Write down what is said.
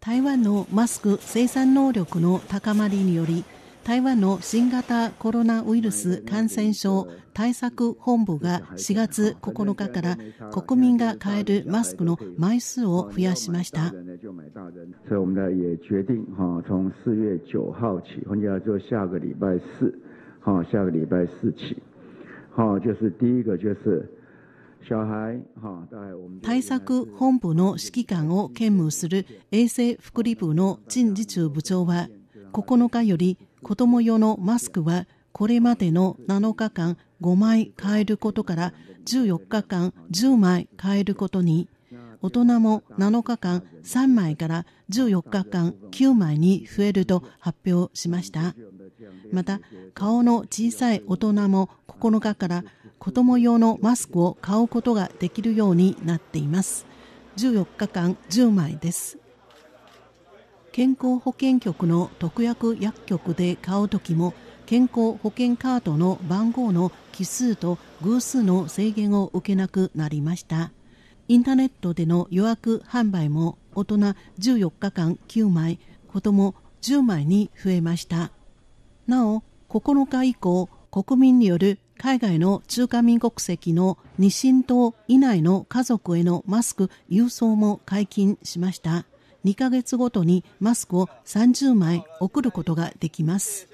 台湾のマスク生産能力の高まりにより台湾の新型コロナウイルス感染症対策本部が4月9日から国民が買えるマスクの枚数を増やしました。対策本部の指揮官を兼務する衛生福利部の陳次中部長は9日より子ども用のマスクはこれまでの7日間5枚買えることから14日間10枚買えることに大人も7日間3枚から14日間9枚に増えると発表しましたまた顔の小さい大人も9日から子供用のマスクを買うことができるようになっています14日間10枚です健康保険局の特約薬局で買うときも健康保険カードの番号の奇数と偶数の制限を受けなくなりましたインターネットでの予約販売も大人14日間9枚子供10枚に増えましたなお9日以降国民による海外の中華民国籍の二親等以内の家族へのマスク郵送も解禁しました2ヶ月ごとにマスクを30枚送ることができます